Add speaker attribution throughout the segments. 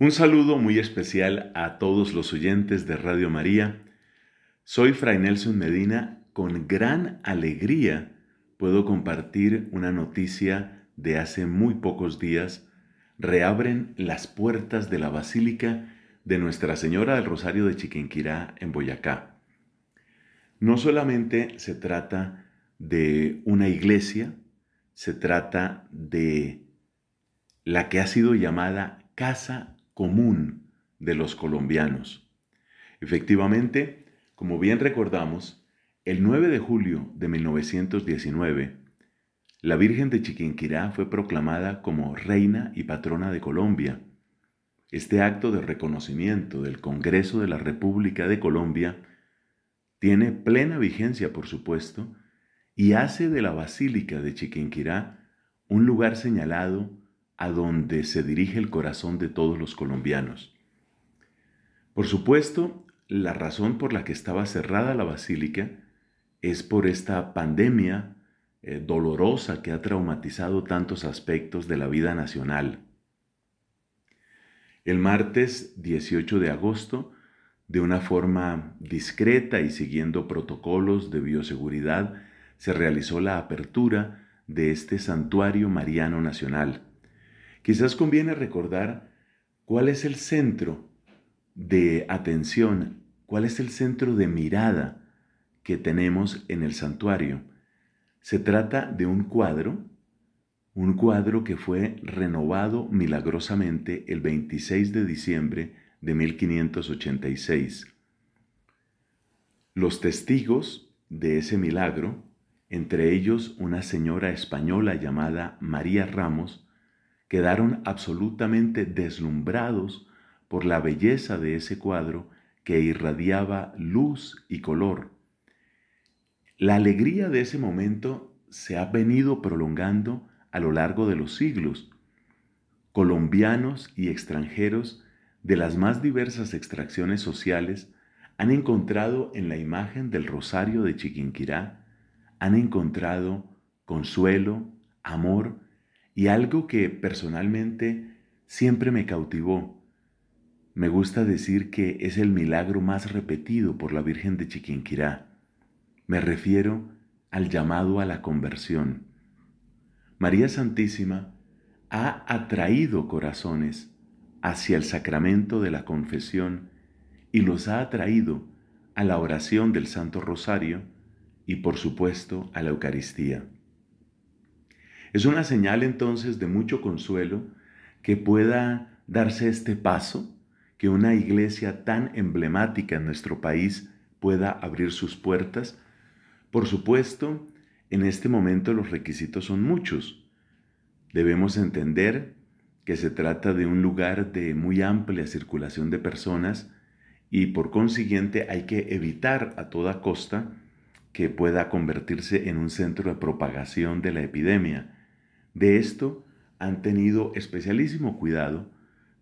Speaker 1: Un saludo muy especial a todos los oyentes de Radio María. Soy Fray Nelson Medina. Con gran alegría puedo compartir una noticia de hace muy pocos días. Reabren las puertas de la Basílica de Nuestra Señora del Rosario de Chiquinquirá en Boyacá. No solamente se trata de una iglesia, se trata de la que ha sido llamada casa común de los colombianos. Efectivamente, como bien recordamos, el 9 de julio de 1919, la Virgen de Chiquinquirá fue proclamada como Reina y Patrona de Colombia. Este acto de reconocimiento del Congreso de la República de Colombia tiene plena vigencia, por supuesto, y hace de la Basílica de Chiquinquirá un lugar señalado a donde se dirige el corazón de todos los colombianos. Por supuesto, la razón por la que estaba cerrada la basílica es por esta pandemia eh, dolorosa que ha traumatizado tantos aspectos de la vida nacional. El martes 18 de agosto, de una forma discreta y siguiendo protocolos de bioseguridad, se realizó la apertura de este Santuario Mariano Nacional. Quizás conviene recordar cuál es el centro de atención, cuál es el centro de mirada que tenemos en el santuario. Se trata de un cuadro, un cuadro que fue renovado milagrosamente el 26 de diciembre de 1586. Los testigos de ese milagro, entre ellos una señora española llamada María Ramos, quedaron absolutamente deslumbrados por la belleza de ese cuadro que irradiaba luz y color. La alegría de ese momento se ha venido prolongando a lo largo de los siglos. Colombianos y extranjeros de las más diversas extracciones sociales han encontrado en la imagen del Rosario de Chiquinquirá, han encontrado consuelo, amor y algo que personalmente siempre me cautivó, me gusta decir que es el milagro más repetido por la Virgen de Chiquinquirá. Me refiero al llamado a la conversión. María Santísima ha atraído corazones hacia el sacramento de la confesión y los ha atraído a la oración del Santo Rosario y por supuesto a la Eucaristía. Es una señal entonces de mucho consuelo que pueda darse este paso, que una iglesia tan emblemática en nuestro país pueda abrir sus puertas. Por supuesto, en este momento los requisitos son muchos. Debemos entender que se trata de un lugar de muy amplia circulación de personas y por consiguiente hay que evitar a toda costa que pueda convertirse en un centro de propagación de la epidemia. De esto han tenido especialísimo cuidado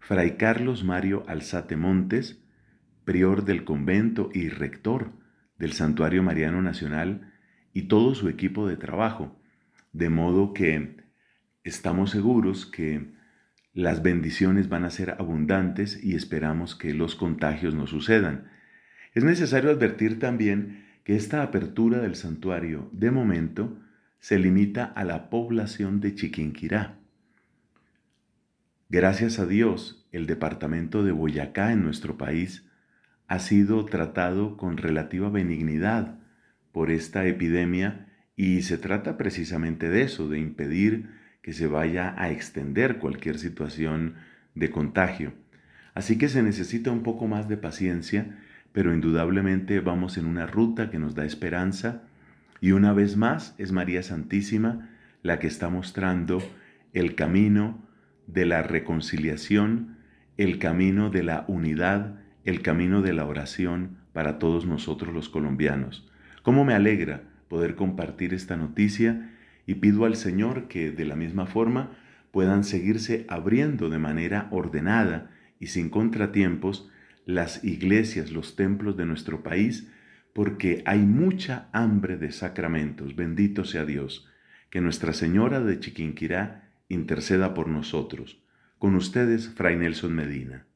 Speaker 1: Fray Carlos Mario Alzate Montes, prior del convento y rector del Santuario Mariano Nacional, y todo su equipo de trabajo, de modo que estamos seguros que las bendiciones van a ser abundantes y esperamos que los contagios no sucedan. Es necesario advertir también que esta apertura del santuario, de momento, se limita a la población de Chiquinquirá. Gracias a Dios, el departamento de Boyacá en nuestro país ha sido tratado con relativa benignidad por esta epidemia y se trata precisamente de eso, de impedir que se vaya a extender cualquier situación de contagio. Así que se necesita un poco más de paciencia, pero indudablemente vamos en una ruta que nos da esperanza y una vez más es María Santísima la que está mostrando el camino de la reconciliación, el camino de la unidad, el camino de la oración para todos nosotros los colombianos. ¿Cómo me alegra poder compartir esta noticia y pido al Señor que de la misma forma puedan seguirse abriendo de manera ordenada y sin contratiempos las iglesias, los templos de nuestro país, porque hay mucha hambre de sacramentos. Bendito sea Dios. Que Nuestra Señora de Chiquinquirá interceda por nosotros. Con ustedes, Fray Nelson Medina.